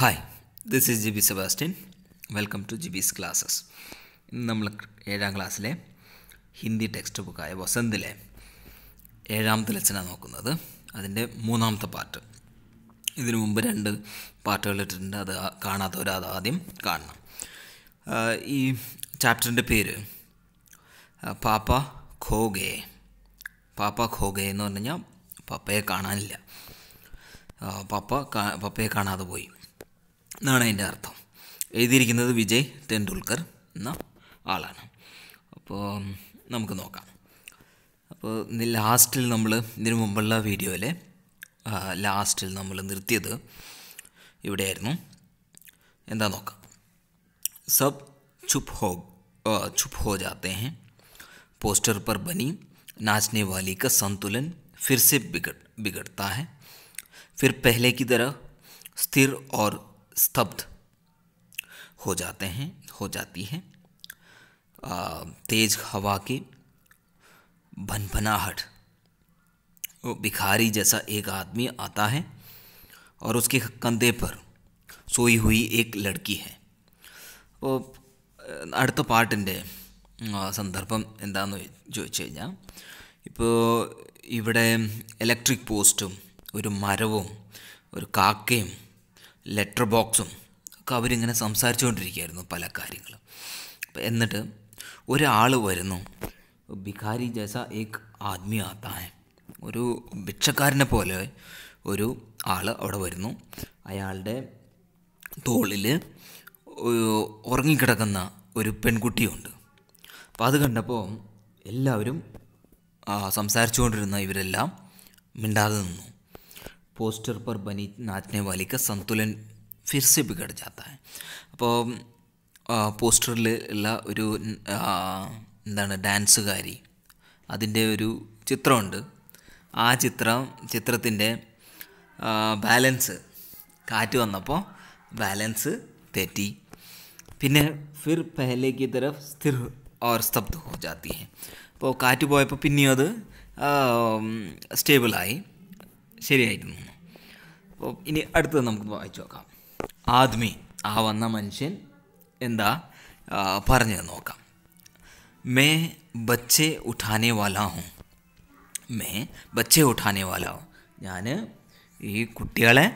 hi this is G B Sebastian welcome to G B's classes ഇന്ന് നമ്മൾ ഏഴാം ക്ലാസ്സിലെ ഹിന്ദി ടെക്സ്റ്റ് ബുക്കായ വസന്തിലെ ഏഴാമത്തെ ലെസനാണ് നോക്കുന്നത് അതിൻ്റെ മൂന്നാമത്തെ പാർട്ട് ഇതിനു മുമ്പ് രണ്ട് പാർട്ടുകൾ ഇട്ടിട്ടുണ്ട് അത് കാണാത്തവർ അത് ആദ്യം കാണണം ഈ ചാപ്റ്ററിൻ്റെ പേര് പാപ്പ ഖോഗേ പാപ്പ ഖോഗേ എന്ന് പറഞ്ഞു കഴിഞ്ഞാൽ പപ്പയെ കാണാനില്ല പപ്പ പപ്പയെ കാണാതെ പോയി నానే ఇంద అర్థం}}{|}ఏడిరికినది విజయ్ టెండూల్కర్ నా ఆలనా అప్పుడు మనం కాక అప్పుడు ని లాస్ట్ లో మనం ని ముందున్న వీడియోలే లాస్ట్ లో మనం నర్తియేది ఇవిడైర్ను ఏందా నాక సబ్ చుప్ హో అ చుప్ हो जाते हैं पोस्टर पर बनी नाचने वाली का संतुलन फिर से बिगड़ बिगड़ता है फिर पहले की तरह स्थिर और स्तब्ध हो जाते हैं हो जाती हैं तेज हवा के भनभनाहट वो भिखारी जैसा एक आदमी आता है और उसके कंधे पर सोई हुई एक लड़की है वो അടുത്ത പാട്ടിൻ്റെ സന്ദർഭം എന്താന്ന് ചോദിച്ചു കഴിഞ്ഞാൽ ഇപ്പോൾ ഇവിടെ और പോസ്റ്റും ഒരു മരവും ലെറ്റർ ബോക്സും ഒക്കെ അവരിങ്ങനെ സംസാരിച്ചുകൊണ്ടിരിക്കുകയായിരുന്നു പല കാര്യങ്ങളും എന്നിട്ട് ഒരാൾ വരുന്നു ഭിഖാരി ജസ ഏക് ആദ്മി ആത്തായ ഒരു ഭിക്ഷക്കാരനെ പോലെ ഒരു ആൾ അവിടെ വരുന്നു അയാളുടെ തോളിൽ ഉറങ്ങിക്കിടക്കുന്ന ഒരു പെൺകുട്ടിയുണ്ട് അപ്പോൾ അത് കണ്ടപ്പോൾ എല്ലാവരും സംസാരിച്ചുകൊണ്ടിരുന്ന ഇവരെല്ലാം മിണ്ടാതെ നിന്നു पोस्टर पर बनी नाचने वाली का संतुलन फिर से बिगड़ जाता है അപ്പോൾ പോസ്റ്ററിൽ ഉള്ള ഒരു എന്താണ് ഡാൻസുകാരി അതിൻ്റെ ഒരു ചിത്രമുണ്ട് ആ ചിത്രം ചിത്രത്തിൻ്റെ ബാലൻസ് കാറ്റ് വന്നപ്പോൾ ബാലൻസ് തെറ്റി പിന്നെ ഫിർ പെഹലെ കി തരഫ് സ്ഥിർ ഓർ സ്തബ്ധ ഹോ ജാത്തി ഹെ അപ്പോൾ കാറ്റ് പോയപ്പോൾ പിന്നെയും അത് സ്റ്റേബിളായി ശരിയായിരുന്നു അപ്പോൾ ഇനി അടുത്തത് നമുക്ക് വായിച്ചു നോക്കാം ആദ്മി ആ വന്ന മനുഷ്യൻ എന്താ പറഞ്ഞത് നോക്കാം മേ ബച്ചേ ഉഠാനേ വാലാഹും മേ ബച്ചേ ഉഠാനേ വാല ഞാൻ ഈ കുട്ടികളെ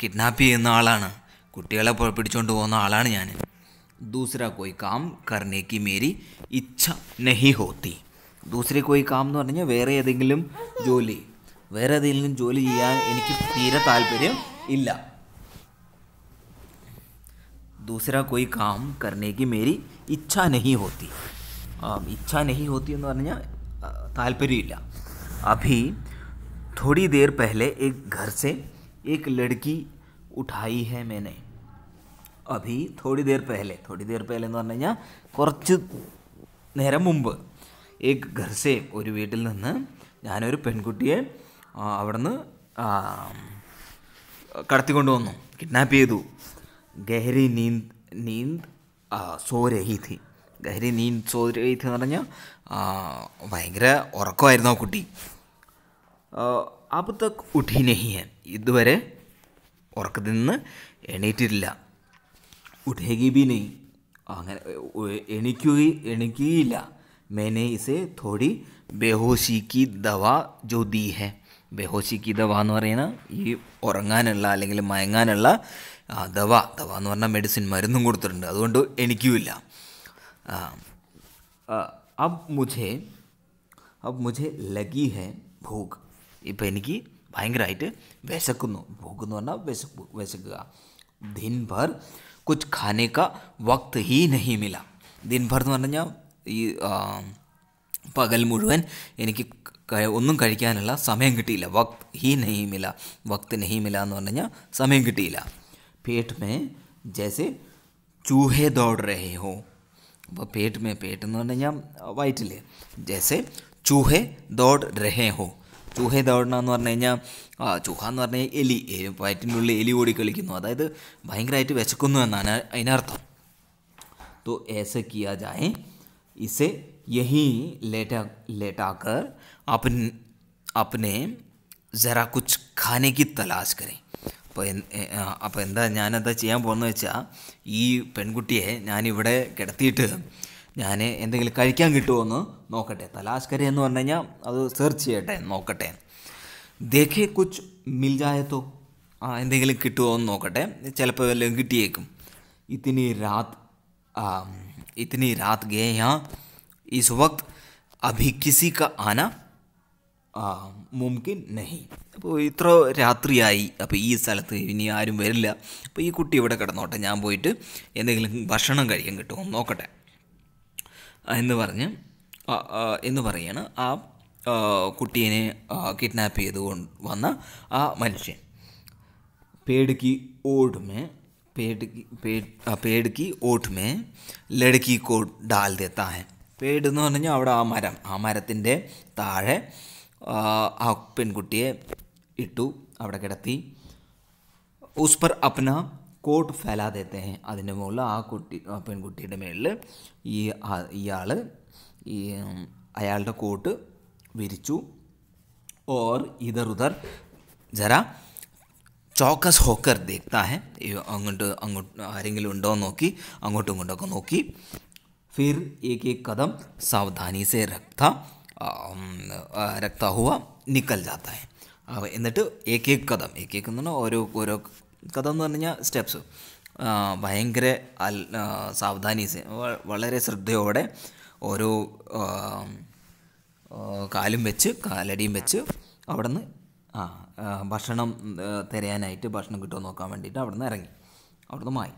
കിഡ്നാപ്പ് ചെയ്യുന്ന ആളാണ് കുട്ടികളെ പിടിച്ചുകൊണ്ട് പോകുന്ന ആളാണ് ഞാൻ ദൂസര കോയി കാം കർണേക്ക് മേരി ഇച്ഛ നെഹി ഹോത്തി ദൂസരി കോയി കാം എന്ന് പറഞ്ഞാൽ വേറെ ഏതെങ്കിലും ജോലി वेरे जोली तीर तापर्य दूसरा कोई काम करने की मेरी इच्छा नहीं होती इच्छा नहीं होती तापर्य अभी थोड़ी देर पहले एक घर से एक लड़की उठाई है मैंने अभी थोड़ी देर पहले थोड़ी देर पहले कुछ नर मुंब एक घर से और वीटी यान पे അവിടുന്ന് കടത്തിക്കൊണ്ടുവന്നു കിഡ്നാപ്പ് ചെയ്തു ഗഹരി നീന്ത് നീന്ത് സോരഹീതി ഗഹരി നീന്ത് സോരഹീതി എന്ന് പറഞ്ഞാൽ ഭയങ്കര ഉറക്കമായിരുന്നു ആ കുട്ടി അബ് തക് ഉഠീനഹിയൻ ഇതുവരെ ഉറക്കത്തിൽ നിന്ന് എണീറ്റിട്ടില്ല ഉഠേഗിബിനെ അങ്ങനെ എണിക്കുകയും എണീക്കുകയില്ല മേനെ ഇസേ തോടി ബേഹോഷിക്ക് ദവ ജ്യോതിഹേ ബെഹോഷിക്ക് ദവ എന്ന് പറയുന്ന ഈ ഉറങ്ങാനുള്ള അല്ലെങ്കിൽ മയങ്ങാനുള്ള ദവ ദവ എന്ന് പറഞ്ഞാൽ മെഡിസിൻ മരുന്നും കൊടുത്തിട്ടുണ്ട് അതുകൊണ്ട് എനിക്കുമില്ല അബ് മുജേ അബ് മുജേ ലഗി ഹേ ഭൂഖ് ഇപ്പം എനിക്ക് ഭയങ്കരമായിട്ട് വിശക്കുന്നു ഭൂഖ് എന്ന് പറഞ്ഞാൽ വിശപ്പ് വിശക്കുക ദിൻ ഭർ കുച്ച് ഖാനേക്ക വക്ത് ഹീ നഹി മില ദിൻ ഭർ എന്ന് പറഞ്ഞു കഴിഞ്ഞാൽ ഈ പകൽ മുഴുവൻ എനിക്ക് ഒന്നും കഴിക്കാനുള്ള സമയം കിട്ടിയില്ല വക്ത് ഹി നെയ്മില്ല വക്ത് നെയ്മില്ല എന്ന് പറഞ്ഞു കഴിഞ്ഞാൽ സമയം കിട്ടിയില്ല പേട്ട് മേ ജേസെ ചൂഹേ ദോഡ് രഹേ ഹോ അപ്പോൾ പേട്ട് മേ പേട്ട് എന്ന് പറഞ്ഞു കഴിഞ്ഞാൽ വയറ്റിൽ ജേസെ ചൂഹെ ദോഡ് രഹേ ഹോ ചൂഹെ ദോഡ്ന എന്ന് പറഞ്ഞു കഴിഞ്ഞാൽ ആ ചൂഹ എന്ന് പറഞ്ഞാൽ എലി വയറ്റിൻ്റെ ഉള്ളിൽ എലി ഓടി കളിക്കുന്നു അതായത് ഭയങ്കരമായിട്ട് വിശക്കുന്നു എന്നാണ് അതിനർത്ഥം तो ऐसे किया जाए इसे यहीं लेटा लेटाकर अपन अपने ജറാ കുച്ച് ഖാനയ്ക്ക് തലാശ് കരേ അപ്പോൾ അപ്പോൾ എന്താ ഞാനെന്താ ചെയ്യാൻ പോകുന്നത് വെച്ചാൽ ഈ പെൺകുട്ടിയെ ഞാനിവിടെ കിടത്തിയിട്ട് ഞാൻ എന്തെങ്കിലും കഴിക്കാൻ കിട്ടുമോ നോക്കട്ടെ തലാസ്കരി എന്ന് പറഞ്ഞു കഴിഞ്ഞാൽ അത് സെർച്ച് ചെയ്യട്ടെ നോക്കട്ടെ ദേഖേ കുച്ച് മിൽജായത്തോ ആ എന്തെങ്കിലും കിട്ടുമോ എന്ന് നോക്കട്ടെ ചിലപ്പോൾ വല്ലതും കിട്ടിയേക്കും ഇത്തിനി രാത് ഇത്തിനി രാത് ഗേ ഈ ഇസ് വക്ത് അഭി കിസി ക ആന മുംകിൻ നഹി അപ്പോൾ ഇത്ര രാത്രിയായി അപ്പോൾ ഈ സ്ഥലത്ത് ഇനി ആരും വരില്ല അപ്പോൾ ഈ കുട്ടി ഇവിടെ കിടന്നോട്ടെ ഞാൻ പോയിട്ട് എന്തെങ്കിലും ഭക്ഷണം കഴിക്കാൻ കിട്ടുമോ നോക്കട്ടെ എന്ന് പറഞ്ഞ് എന്ന് പറയാണ് ആ കുട്ടീനെ കിഡ്നാപ്പ് ചെയ്ത് വന്ന ആ മനുഷ്യൻ പേടുക്കി ഓടുമേ पेड़ की पेड़ पेड़ की ओट में लड़की को डाल देता है പറഞ്ഞാൽ അവിടെ ആ മരം ആ മരത്തിൻ്റെ താഴെ आ പെൺകുട്ടിയെ ഇട്ടു അവിടെ കിടത്തി उस पर अपना कोट फैला देते हैं അതിൻ്റെ മുകളിൽ ആ കുട്ടി പെൺകുട്ടിയുടെ മേളിൽ ഈ ഇയാൾ ഈ അയാളുടെ കോട്ട് വിരിച്ചു और इधर उधर जरा चौकस होकर देखता है അങ്ങോട്ട് അങ്ങോട്ട് ആരെങ്കിലും ഉണ്ടോ എന്ന് നോക്കി അങ്ങോട്ടും ഇങ്ങോട്ടൊക്കെ നോക്കി फिर एक एक कदम सावधानी से रखता രക്ത ഹുവ നിക്കൽ ജാത്ത എന്നിട്ട് ഏക ഏക്ക് കഥം ഏക്ക് എന്ന് പറഞ്ഞാൽ ഓരോ ഓരോ കഥ എന്ന് പറഞ്ഞു കഴിഞ്ഞാൽ സ്റ്റെപ്സ് ഭയങ്കര അൽ സാവധാനി വളരെ ശ്രദ്ധയോടെ ഓരോ കാലും വെച്ച് കാലടിയും വെച്ച് അവിടെ നിന്ന് ആ ഭക്ഷണം തരാനായിട്ട് ഭക്ഷണം കിട്ടുമോ നോക്കാൻ വേണ്ടിയിട്ട് അവിടെ നിന്ന് ഇറങ്ങി അവിടെ നിന്ന് മായി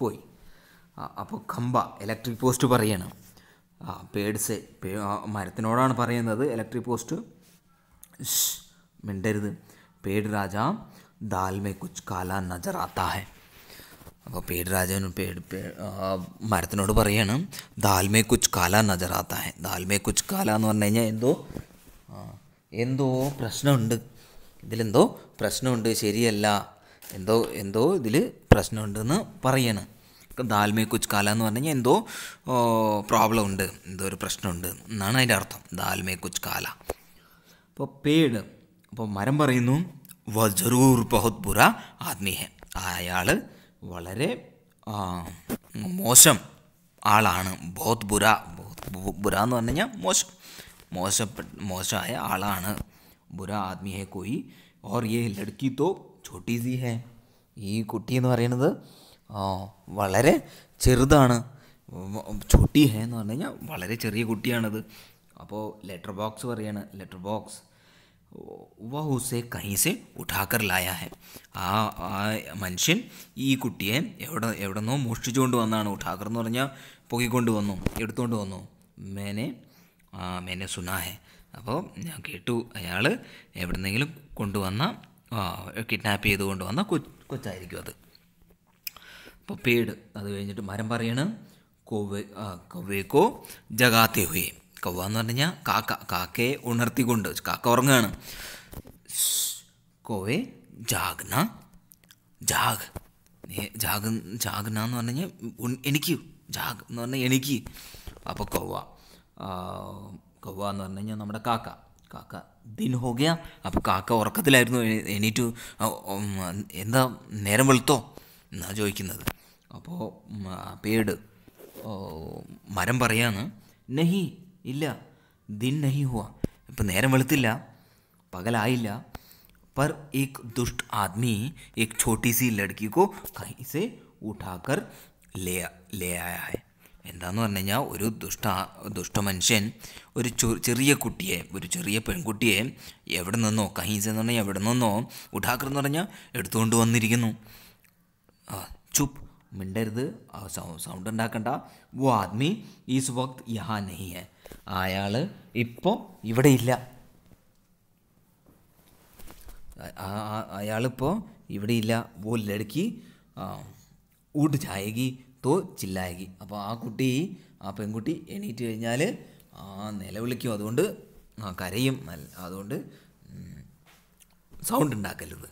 പോയി അപ്പോൾ കമ്പ ഇലക്ട്രിക് പോസ്റ്റ് പറയണം ആ പേഡ്സ് മരത്തിനോടാണ് പറയുന്നത് ഇലക്ട്രിക് പോസ്റ്റ് മിണ്ടരുത് പേട് രാജ ദാൽമേ കുച്ച് കാല നജറാത്താഹെ അപ്പോൾ പേട് രാജാവിന് പേട് മരത്തിനോട് പറയാണ് ദാൽമേ കുച്ച് കാല നജറാത്താഹെ ദാൽമേ കുച്ച് കാല എന്ന് പറഞ്ഞു കഴിഞ്ഞാൽ എന്തോ എന്തോ പ്രശ്നമുണ്ട് ഇതിലെന്തോ പ്രശ്നമുണ്ട് ശരിയല്ല എന്തോ എന്തോ ഇതിൽ പ്രശ്നമുണ്ടെന്ന് പറയണം ദാൽ മേ കുച്ച് കാല എന്ന് പറഞ്ഞു കഴിഞ്ഞാൽ എന്തോ പ്രോബ്ലം ഉണ്ട് എന്തോ ഒരു പ്രശ്നമുണ്ട് എന്നാണ് അതിൻ്റെ അർത്ഥം ദാൽ മേ കുച്ച് കാല അപ്പോൾ പേട് അപ്പോൾ മരം പറയുന്നു വജറൂർ ബഹുത് ബുറ ആദ്മി ഹെ അയാൾ വളരെ മോശം ആളാണ് ബോധ് ബുര ബുര എന്ന് പറഞ്ഞു കഴിഞ്ഞാൽ മോശം മോശപ്പെട്ട മോശമായ ആളാണ് ബുര ആദ്മി ഹെ കോയി ഓർ ഈ ലഡ്ക്കി തോ ചോട്ടി സി ഹെ ഈ കുട്ടി എന്ന് പറയുന്നത് വളരെ ചെറുതാണ് ചൊട്ടി ഹേ എന്ന് പറഞ്ഞു കഴിഞ്ഞാൽ വളരെ ചെറിയ കുട്ടിയാണത് അപ്പോൾ ലെറ്റർ ബോക്സ് പറയാണ് ലെറ്റർ ബോക്സ് വഹ് ഉസെ കൈസെ ഉഠാക്കർ ലായ ഹെ ആ മനുഷ്യൻ ഈ കുട്ടിയെ എവിടെ എവിടെ നിന്നോ മോഷ്ടിച്ചുകൊണ്ട് വന്നാണ് ഉഠാക്കർ എന്ന് പറഞ്ഞാൽ പൊക്കിക്കൊണ്ട് വന്നു എടുത്തുകൊണ്ട് വന്നു മേനെ മേനെ സുനാഹെ അപ്പോൾ ഞാൻ കേട്ടു അയാൾ എവിടെന്നെങ്കിലും കൊണ്ടുവന്ന കിഡ്നാപ്പ് ചെയ്ത് കൊണ്ടുവന്ന കൊച്ചായിരിക്കും അത് പപ്പേട് അത് കഴിഞ്ഞിട്ട് മരം പറയാണ് കൊവേ കൊവേക്കോ ജഗാത്തെ ഹുയെ കൊവ എന്ന് പറഞ്ഞു കാക്ക കാക്കയെ ഉണർത്തിക്കൊണ്ട് കാക്ക ഉറങ്ങുകയാണ് കോവേ ജാഗ്ന ജാഗ് ജാഗ് ജാഗ്ന എന്ന് പറഞ്ഞു കഴിഞ്ഞാൽ എനിക്ക് ജാഗ് എന്ന് പറഞ്ഞാൽ എനിക്ക് അപ്പോൾ കൊവ കൊവ എന്ന് പറഞ്ഞു കഴിഞ്ഞാൽ നമ്മുടെ കാക്ക കാക്ക ദിൻ ഹോഗിയ അപ്പോൾ കാക്ക ഉറക്കത്തിലായിരുന്നു എണീറ്റു എന്താ നേരം വെളുത്തോ എന്നാണ് ചോദിക്കുന്നത് അപ്പോൾ പേട് മരം പറയാന്ന് നഹി ഇല്ല ദിൻ നഹി ഹുവ ഇപ്പം നേരം വെളുത്തില്ല പകലായില്ല पर एक दुष्ट आदमी एक छोटी सी लड़की को कहीं से उठाकर ले ले आया है എന്താന്ന് പറഞ്ഞു കഴിഞ്ഞാൽ ഒരു ദുഷ്ട ദുഷ്ട മനുഷ്യൻ ഒരു ചെറിയ കുട്ടിയെ ഒരു ചെറിയ പെൺകുട്ടിയെ എവിടെ നിന്നോ കഹീസ് എന്ന് പറഞ്ഞാൽ എവിടെ നിന്നോ ഉഠാക്കർ എന്ന് പറഞ്ഞാൽ എടുത്തുകൊണ്ട് വന്നിരിക്കുന്നു ആ ചുപ്പ് മിണ്ടരുത് സൗണ്ട് ഉണ്ടാക്കണ്ട വോ ആദ്മി ഈസ് വക്ത് യഹാ നെഹി ഹെ അയാൾ ഇപ്പോൾ ഇവിടെ ഇല്ല അയാളിപ്പോൾ ഇവിടെ ഇല്ല വോ ലടുക്കി ഊട്ട് ചായകി തോ ചില്ലായകി അപ്പോൾ ആ കുട്ടി ആ പെൺകുട്ടി എണീറ്റ് കഴിഞ്ഞാൽ ആ നിലവിളിക്കും അതുകൊണ്ട് ആ കരയും നല്ല അതുകൊണ്ട് സൗണ്ട് ഉണ്ടാക്കരുത്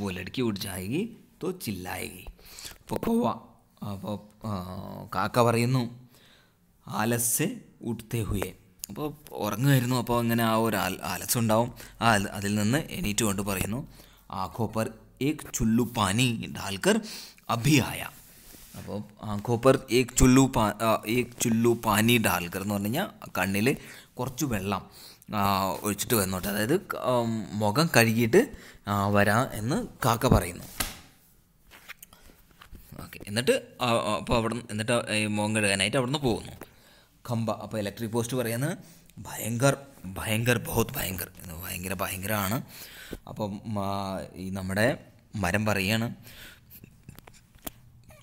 വോലടുക്കി ഊട്ട് ചായകി തോ ചില്ലായകി അപ്പോൾ കോവ അപ്പോൾ കാക്ക പറയുന്നു ആലസ് ഉടുത്തേ ഹുയെ അപ്പോൾ ഉറങ്ങുമായിരുന്നു അപ്പോൾ അങ്ങനെ ആ ഒരു ആലസ് ഉണ്ടാവും ആ അതിൽ നിന്ന് എണീറ്റ് കൊണ്ട് പറയുന്നു ആഖോ പർ ഏക് ചുല്ലു പാനി ഡാൽക്കർ അഭിയായ അപ്പോൾ ആഖോ പർ ഏക് ചുല്ലു പാ ഏക് ചുല്ലു പാനി ഡാൽക്കർ എന്ന് പറഞ്ഞു കഴിഞ്ഞാൽ കണ്ണിൽ കുറച്ച് വെള്ളം ഒഴിച്ചിട്ട് വന്നോട്ടെ അതായത് മുഖം കഴുകിയിട്ട് വരാം എന്ന് കാക്ക പറയുന്നു ഓക്കെ എന്നിട്ട് അപ്പോൾ അവിടെ എന്നിട്ട് മോൻ കഴുകാനായിട്ട് അവിടെ നിന്ന് പോകുന്നു കമ്പ അപ്പോൾ ഇലക്ട്രിക് പോസ്റ്റ് പറയുന്നത് ഭയങ്കർ ഭയങ്കർ ബഹുത് ഭയങ്കർ ഭയങ്കര ഭയങ്കരമാണ് അപ്പം ഈ നമ്മുടെ മരം പറയാണ്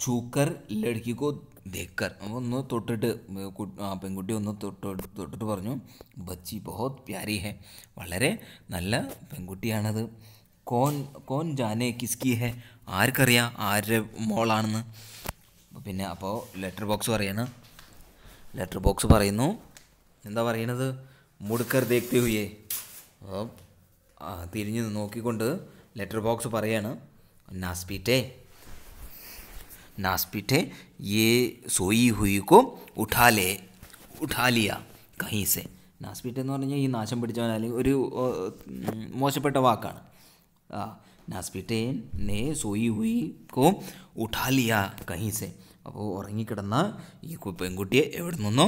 ചൂക്കർ ലടിക്കോ ദേക്കർ ഒന്ന് തൊട്ടിട്ട് പെൺകുട്ടി ഒന്ന് തൊട്ട് തൊട്ടിട്ട് പറഞ്ഞു ബച്ചി ബഹുത് പ്യാരി ഹെ വളരെ നല്ല പെൺകുട്ടിയാണത് കോൻ കോൻ ജാനെ കിസ്കി ഹെ ആർക്കറിയാം ആരുടെ മോളാണെന്ന് പിന്നെ അപ്പോൾ ലെറ്റർ ബോക്സ് പറയുന്നു ലെറ്റർ ബോക്സ് പറയുന്നു എന്താ പറയണത് മുടുക്കർ ദേക്തി ഹുയേ അപ്പോൾ തിരിഞ്ഞ് നോക്കിക്കൊണ്ട് ലെറ്റർ ബോക്സ് പറയാണ് നാസ്പീറ്റേ നാസ്പീറ്റേ ഏ സോയി ഹുയിക്കും ഉഠാലേ ഉഠാലിയ കഹീസെ നാസ്പീറ്റ് എന്ന് പറഞ്ഞാൽ ഈ നാശം പിടിച്ചവൻ അല്ലെങ്കിൽ ഒരു മോശപ്പെട്ട വാക്കാണ് ఆ నా స్పటీన్ నే సోయీ హు కో ఉఠా liya కహీ సే అబో ఉరంగి కిడన ఈ కు పెంగుటి ఏడు నొను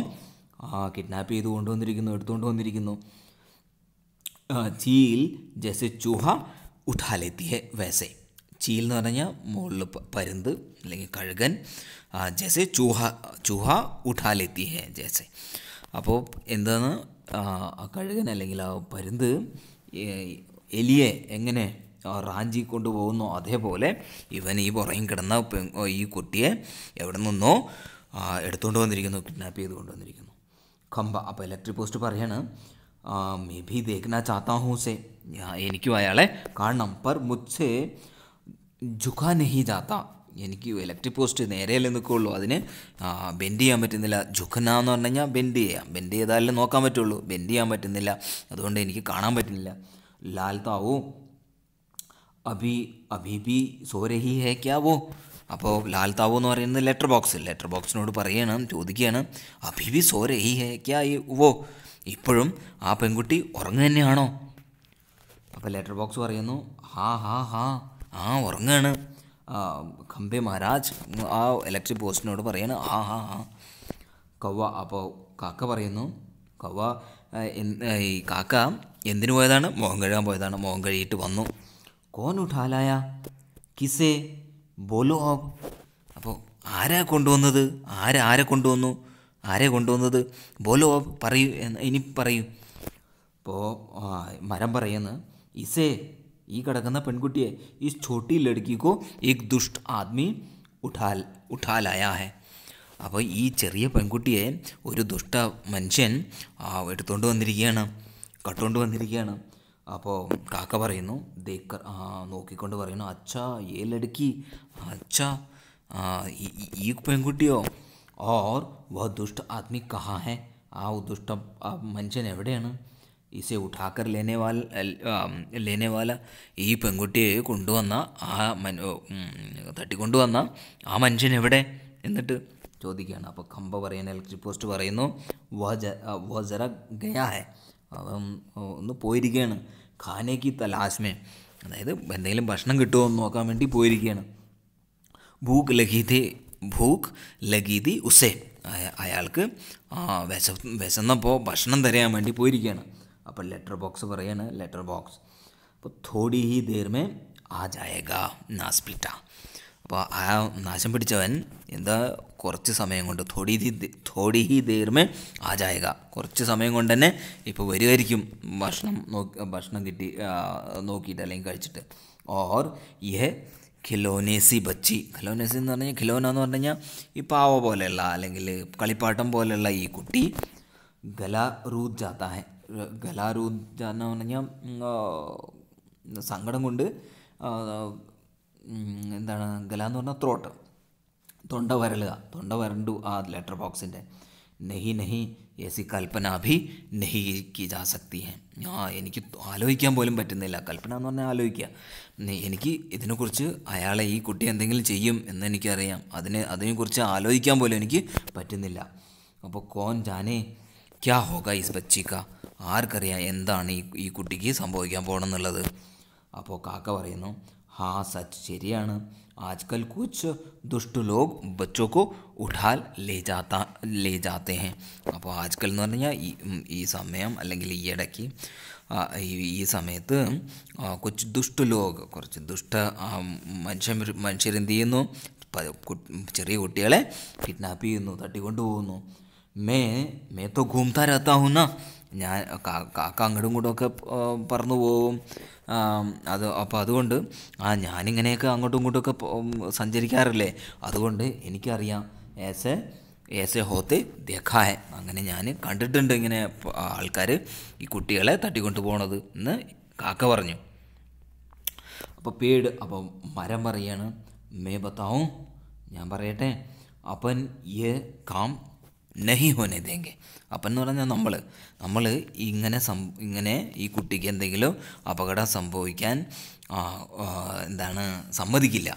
ఆ కిడ్నాప్ చే తో కొండ వంది రికను ఎడు తో కొండ వంది రికను చిల్ జైసే చుహా ఉఠా లేతీ హే వైసే చిల్ నొర్నయా మోల్లు పరుందు లేకి కళ్గన్ ఆ జైసే చుహా చుహా ఉఠా లేతీ హే జైసే అబో ఎందన కళ్గన్ లేకిల పరుందు ఎలీ ఏగనే റാഞ്ചി കൊണ്ടുപോകുന്നു അതേപോലെ ഇവൻ ഈ പുറയും കിടന്ന ഈ കുട്ടിയെ എവിടെ നിന്നോ എടുത്തുകൊണ്ട് വന്നിരിക്കുന്നു കിഡ്നാപ്പ് ചെയ്ത് കൊണ്ടുവന്നിരിക്കുന്നു കമ്പ അപ്പോൾ ഇലക്ട്രിക് പോസ്റ്റ് പറയാണ് മേ ബി ദേഖ്ന ചാത്താ ഹൂസെ എനിക്കും അയാളെ കാണണം പർ മുച്ചേ ജുഖാ നെഹി ജാത്ത എനിക്ക് ഇലക്ട്രിക് പോസ്റ്റ് നേരെയല്ലേ നിൽക്കുകയുള്ളൂ അതിന് ബെൻഡ് ചെയ്യാൻ പറ്റുന്നില്ല ജുഖന എന്ന് പറഞ്ഞു കഴിഞ്ഞാൽ ബെൻഡ് ചെയ്യാം ബെൻഡ് ചെയ്താലേ നോക്കാൻ പറ്റുള്ളൂ ബെൻഡ് ചെയ്യാൻ പറ്റുന്നില്ല അതുകൊണ്ട് എനിക്ക് കാണാൻ പറ്റുന്നില്ല ലാൽ താവു അബി അഭിബി സോരഹി ഹേ വോ അപ്പോൾ ലാൽ താവു എന്ന് പറയുന്ന ലെറ്റർ ബോക്സ് ലെറ്റർ ബോക്സിനോട് പറയുകയാണ് ചോദിക്കുകയാണ് അഭിബി സോരഹി ഹേ ക്യാ വോ ഇപ്പോഴും ആ പെൺകുട്ടി ഉറങ്ങുക തന്നെയാണോ അപ്പോൾ ലെറ്റർ ബോക്സ് പറയുന്നു ഹാ ഹാ ഹാ ആ ഉറങ്ങാണ് ഖംബെ മഹാരാജ് ആ ഇലക്ട്രിക് പോസ്റ്റിനോട് പറയാണ് ആ ഹാ ഹാ കവ്വ അപ്പോൾ കാക്ക പറയുന്നു കവ്വ ഈ കാക്ക എന്തിനു പോയതാണ് മോഹം കഴുകാൻ പോയതാണ് മോഹം കഴുകിയിട്ട് വന്നു കോൻ ഉഠാലായ കിസേ ബോലോ ആം അപ്പോൾ ആരാ കൊണ്ടുവന്നത് ആരാ ആരെ കൊണ്ടുവന്നു ആരെ കൊണ്ടുവന്നത് ബോലോ ആം പറയൂ ഇനി പറയൂ അപ്പോൾ മരം പറയുന്നു ഇസേ ഈ കിടക്കുന്ന പെൺകുട്ടിയെ ഈ ചോട്ടി ലടുക്കിക്കോ ഈ ദുഷ്ട ആദ്മി ഉഠാൽ ഉഠാലായ ഹെ അപ്പോൾ ഈ ചെറിയ പെൺകുട്ടിയെ ഒരു ദുഷ്ട മനുഷ്യൻ എടുത്തുകൊണ്ട് വന്നിരിക്കുകയാണ് കട്ടുകൊണ്ട് വന്നിരിക്കുകയാണ് അപ്പോൾ കാക്ക പറയുന്നു ദേക്ക നോക്കിക്കൊണ്ട് പറയുന്നു അച്ഛാ ഏ ലടുക്കി അച്ഛാ ഈ പെൺകുട്ടിയോ ഓർ വ ദുഷ്ട ആദ്മി കഹാ ഹെ ആ ദുഷ്ട മനുഷ്യൻ എവിടെയാണ് ഇസെ ഉഠാക്കർ ലേനെ വാല ഈ പെൺകുട്ടിയെ കൊണ്ടുവന്ന ആ തട്ടിക്കൊണ്ടുവന്ന ആ മനുഷ്യൻ എവിടെ എന്നിട്ട് ചോദിക്കുകയാണ് അപ്പോൾ കമ്പ പറയുന്ന ഇലക്ട്രിക് പോസ്റ്റ് പറയുന്നു വ ജ വ ജറ ഗയാ ഹെ അവൻ ഒന്ന് പോയിരിക്കുകയാണ് ഖാനേക്ക് മേ അതായത് എന്തെങ്കിലും ഭക്ഷണം കിട്ടുമോ എന്ന് നോക്കാൻ വേണ്ടി പോയിരിക്കുകയാണ് ഭൂക്ക് ലഹീതേ ഭൂക്ക് ലഗീതി ഉസേൻ അയാൾക്ക് വിശ വിശന്നപ്പോൾ ഭക്ഷണം തരയാൻ വേണ്ടി പോയിരിക്കുകയാണ് അപ്പോൾ ലെറ്റർ ബോക്സ് പറയാണ് ലെറ്റർ ബോക്സ് അപ്പോൾ തോടി ഹി ദേർമേ ആ ജായക നാസ്പിറ്റ അപ്പോൾ ആ നാശം പിടിച്ചവൻ എന്താ കുറച്ച് സമയം കൊണ്ട് തൊടി തൊടി ദീർമേ ആചായക കുറച്ച് സമയം കൊണ്ട് തന്നെ ഇപ്പോൾ വരുമായിരിക്കും ഭക്ഷണം നോക്കി ഭക്ഷണം കിട്ടി നോക്കിയിട്ട് അല്ലെങ്കിൽ കഴിച്ചിട്ട് ഓർ യെ ഖിലോനേസി ബച്ചി ഖിലോനേസി എന്ന് പറഞ്ഞാൽ ഖിലോന എന്ന് പറഞ്ഞു കഴിഞ്ഞാൽ ഈ പാവ പോലെയുള്ള അല്ലെങ്കിൽ കളിപ്പാട്ടം പോലെയുള്ള ഈ കുട്ടി ഗലാ റൂദ് ജാത്ത എന്ന് പറഞ്ഞാൽ സങ്കടം കൊണ്ട് എന്താണ് ഗല എന്ന് പറഞ്ഞാൽ ത്രോട്ട് തൊണ്ട വരലുക തൊണ്ട വരണ്ടു ആ ലെറ്റർ ബോക്സിൻ്റെ നെഹി നെഹി എ സി കൽപ്പനാഭി നെഹി കി ജാ ആ എനിക്ക് ആലോചിക്കാൻ പോലും പറ്റുന്നില്ല കൽപ്പന എന്ന് പറഞ്ഞാൽ ആലോചിക്കുക എനിക്ക് ഇതിനെക്കുറിച്ച് അയാളെ ഈ കുട്ടി എന്തെങ്കിലും ചെയ്യും എന്ന് എനിക്കറിയാം അതിനെ അതിനെക്കുറിച്ച് ആലോചിക്കാൻ പോലും എനിക്ക് പറ്റുന്നില്ല അപ്പോൾ കോൻ ജാനേ ക്യാ ഹോക ഇസ് ബച്ചിക്ക ആർക്കറിയാം എന്താണ് ഈ ഈ കുട്ടിക്ക് സംഭവിക്കാൻ പോകണമെന്നുള്ളത് അപ്പോൾ കാക്ക പറയുന്നു हाँ सच चेरियान आजकल कुछ दुष्ट लोग बच्चों को उठा ले जाता ले जाते हैं अब आजकल ई समय अलग ईडी ई समयत कुछ दुष्ट लोग कुछ दुष्ट मनुष्य मनुष्यरें चुटे किडापू तटिकोपू मे मे तो घूमता रहता हूं ना या काका अंगड़ों पर അത് അപ്പോൾ അതുകൊണ്ട് ആ ഞാനിങ്ങനെയൊക്കെ അങ്ങോട്ടും ഇങ്ങോട്ടുമൊക്കെ സഞ്ചരിക്കാറില്ലേ അതുകൊണ്ട് എനിക്കറിയാം ഏസ് എ എ ഹോത്ത് ദേഖായ അങ്ങനെ ഞാൻ കണ്ടിട്ടുണ്ട് ഇങ്ങനെ ആൾക്കാർ ഈ കുട്ടികളെ തട്ടിക്കൊണ്ട് പോകണത് എന്ന് കാക്ക പറഞ്ഞു അപ്പോൾ പേട് അപ്പം മരം പറയാണ് മേ ബത്താവും ഞാൻ പറയട്ടെ അപ്പൻ എ കാം നഹി ഹോനെ ദേങ്കെ അപ്പം എന്ന് പറഞ്ഞാൽ നമ്മൾ നമ്മൾ ഇങ്ങനെ ഇങ്ങനെ ഈ കുട്ടിക്ക് എന്തെങ്കിലും അപകടം സംഭവിക്കാൻ എന്താണ് സമ്മതിക്കില്ല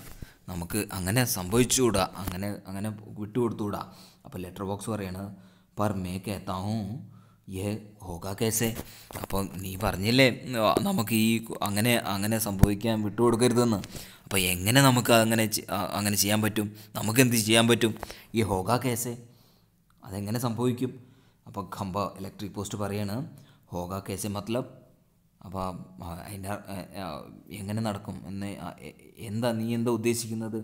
നമുക്ക് അങ്ങനെ സംഭവിച്ചുകൂടാ അങ്ങനെ അങ്ങനെ വിട്ടുകൊടുത്തുകൂടാ അപ്പോൾ ലെറ്റർ ബോക്സ് പറയണത് പർ മേ കേത്താവും ഏ ഹോക കേസേ അപ്പം നീ പറഞ്ഞില്ലേ നമുക്ക് ഈ അങ്ങനെ അങ്ങനെ സംഭവിക്കാൻ വിട്ടുകൊടുക്കരുതെന്ന് അപ്പോൾ എങ്ങനെ നമുക്ക് അങ്ങനെ അങ്ങനെ ചെയ്യാൻ പറ്റും നമുക്ക് എന്ത് ചെയ്യാൻ പറ്റും ഈ ഹോക കേസേ അതെങ്ങനെ സംഭവിക്കും അപ്പോൾ ഖമ്പ ഇലക്ട്രിക് പോസ്റ്റ് പറയാണ് ഹോഗ കേസ് മത്ലബ് അപ്പോൾ അതിൻ്റെ എങ്ങനെ നടക്കും എന്ന് എന്താ നീ എന്താ ഉദ്ദേശിക്കുന്നത്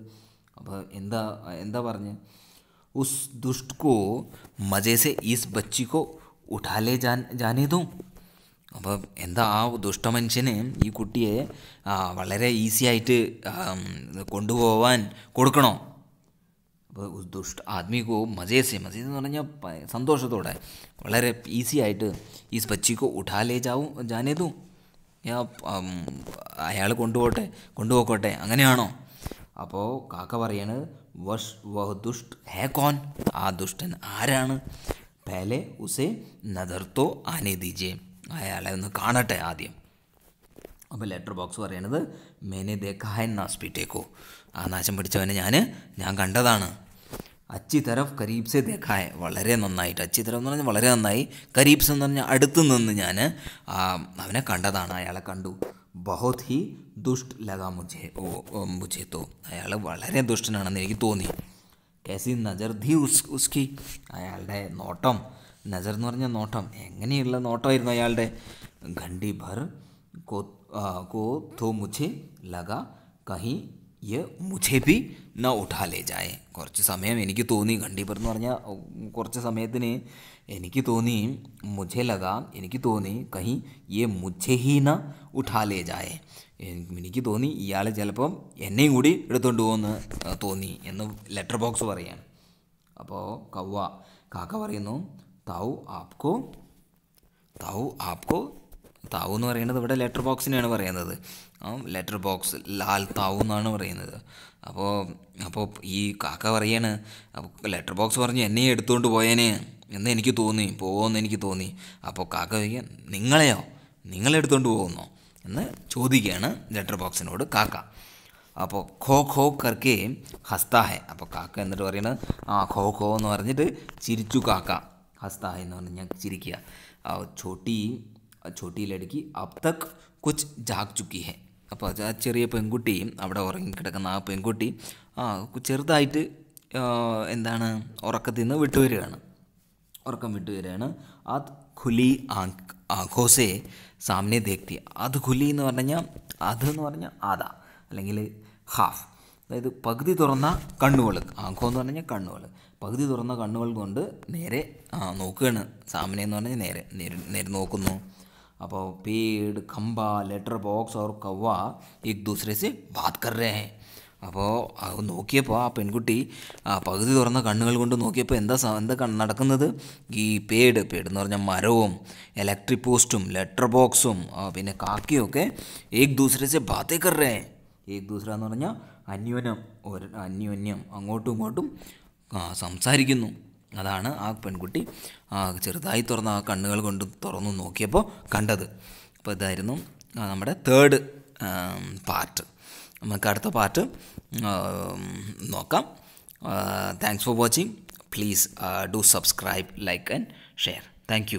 അപ്പോൾ എന്താ എന്താ പറഞ്ഞ് ഉസ് ദുഷ്ട്കോ മജേസെ ഈസ് ബച്ചിക്കോ ഉഠാലേ ജാൻ ജാനേതും അപ്പോൾ എന്താ ആ ദുഷ്ടമനുഷ്യന് ഈ കുട്ടിയെ വളരെ ഈസി ആയിട്ട് കൊണ്ടുപോവാൻ കൊടുക്കണോ ഉസ് ദുഷ്ട ആദ്മിക്കോ മജേസെ മജേസ് എന്ന് പറഞ്ഞാൽ സന്തോഷത്തോടെ വളരെ ഈസി ആയിട്ട് ഈ ബച്ചിക്കോ ഉഠാലേ ചാവും ജാനേതു അയാൾ കൊണ്ടുപോട്ടെ കൊണ്ടുപോക്കോട്ടെ അങ്ങനെയാണോ അപ്പോൾ കാക്ക പറയാണ് വഷ് വഹ് ദുഷ്ട് ഹേ കോൻ ആ ദുഷ്ടൻ ആരാണ് പേലെ ഉസെ നദർത്തോ ആനെ ദീജേ അയാളെ ഒന്ന് കാണട്ടെ ആദ്യം അപ്പോൾ ലെറ്റർ ബോക്സ് പറയണത് മേനെ ദേഖായൻ നാസ്പിട്ടേക്കോ ആ നാശം പിടിച്ചവനെ ഞാൻ ഞാൻ കണ്ടതാണ് അച്ചി തരഫ് കരീബ്സെ ദേഖായ വളരെ നന്നായിട്ട് അച്ചി തരഫ് എന്ന് പറഞ്ഞാൽ വളരെ നന്നായി കരീബ്സ് എന്ന് പറഞ്ഞാൽ അടുത്ത് നിന്ന് ഞാൻ അവനെ കണ്ടതാണ് അയാളെ കണ്ടു ബഹോത് ഹി ദുഷ്ട് ലഗ മുജെ ഓ മുജെ തോ അയാൾ വളരെ ദുഷ്ടനാണെന്ന് എനിക്ക് തോന്നി കേസി നജർ ധി ഉസ് ഉസ്കി അയാളുടെ നോട്ടം നജർ എന്ന് പറഞ്ഞ നോട്ടം എങ്ങനെയുള്ള നോട്ടമായിരുന്നു അയാളുടെ ഖണ്ഡി ഭർ കോ കോ തോ മുജെ ലഗ കഹി यह मुتبه ना उठा ले जाए कुछ समय में इనికి தோனி கண்டிபர்னுார்냐 കുറച്ച് സമയത്തിനു എനിക്ക് തോന്നി मुझे लगा इనికి தோനി कहीं यह मुझे ही ना उठा ले जाए इనికి தோനി യാല ജലപ്പം എന്നീകൂടി എടുത്തുകൊണ്ട് പോകണ തോനി എന്ന ലെറ്റർ ബോക്സ് വറിയ അപ്പോ കവ്വാ കാക പറയുന്നു 타우 आपको 타우 आपको താവു എന്ന് പറയുന്നത് ഇവിടെ ലെറ്റർ ബോക്സിനെയാണ് പറയുന്നത് ലെറ്റർ ബോക്സ് ലാൽ താവു എന്നാണ് പറയുന്നത് അപ്പോൾ അപ്പോൾ ഈ കാക്ക പറയാണ് അപ്പോൾ ലെറ്റർ ബോക്സ് പറഞ്ഞ് എന്നെ എടുത്തുകൊണ്ട് പോയേനെ എന്ന് എനിക്ക് തോന്നി പോകുമെന്ന് എനിക്ക് തോന്നി അപ്പോൾ കാക്ക ചോദിക്കാൻ നിങ്ങളെയോ നിങ്ങളെടുത്തുകൊണ്ട് പോകുന്നോ എന്ന് ചോദിക്കുകയാണ് ലെറ്റർ ബോക്സിനോട് കാക്ക അപ്പോൾ ഖോ ഖോ കർക്കേ ഹസ്താഹെ അപ്പോൾ കാക്ക എന്നിട്ട് പറയുന്നത് ആ ഖോ ഖോ എന്ന് പറഞ്ഞിട്ട് ചിരിച്ചു കാക്ക ഹസ്താഹെ എന്ന് പറഞ്ഞ് ഞാൻ ചിരിക്കുക ചോട്ടി ചോട്ടി ലड़की അബ് തക് കുച്ച് ജാഗ് ചുക്കി ഹെ അപ്പോൾ ആ ചെറിയ പെൺകുട്ടിയും അവിടെ ഉറങ്ങിക്കിടക്കുന്ന ആ പെൺകുട്ടി ആ ചെറുതായിട്ട് എന്താണ് ഉറക്കത്തിൽ നിന്ന് വിട്ടുവരികയാണ് ഉറക്കം വിട്ടുവരികയാണ് അത് ഖുലി ആഘോസയെ സാമ്നെ ദേക്തി അത് ഖുലി എന്ന് പറഞ്ഞു കഴിഞ്ഞാൽ അത് എന്ന് പറഞ്ഞാൽ ആദാ അല്ലെങ്കിൽ ഹാഫ് അതായത് പകുതി തുറന്ന കണ്ണുകൾ ആഘോ എന്ന് പറഞ്ഞു കഴിഞ്ഞാൽ കണ്ണുകൾ പകുതി തുറന്ന കണ്ണുകൾ കൊണ്ട് നേരെ നോക്കുകയാണ് സാമനെ എന്ന് പറഞ്ഞാൽ നേരെ നേരെ നോക്കുന്നു अब पेड़ खम्बा लेटर बॉक्स और कौवा एक दूसरे से बात कर रहे हैं അപ്പോൾ അത് നോക്കിയപ്പോൾ ആ പെൺകുട്ടി പകുതി തുറന്ന കണ്ണുകൾ കൊണ്ട് നോക്കിയപ്പോൾ എന്താ എന്താ നടക്കുന്നത് ഈ പേട് പേട് എന്ന് പറഞ്ഞാൽ മരവും ഇലക്ട്രിക് പോസ്റ്റും ലെറ്റർ ബോക്സും പിന്നെ കാക്കിയും ഒക്കെ ഏക് ദൂസരെ ബാത്തേ കറേ ഏക് ദൂസര എന്ന് പറഞ്ഞാൽ അന്യോന്യം ഒരു അന്യോന്യം അങ്ങോട്ടും ഇങ്ങോട്ടും സംസാരിക്കുന്നു അതാണ് ആ പെൺകുട്ടി ചെറുതായി തുറന്ന ആ കണ്ണുകൾ കൊണ്ട് തുറന്നു നോക്കിയപ്പോൾ കണ്ടത് അപ്പോൾ ഇതായിരുന്നു നമ്മുടെ തേർഡ് പാർട്ട് നമുക്ക് അടുത്ത പാർട്ട് നോക്കാം thanks for watching please do subscribe like and share thank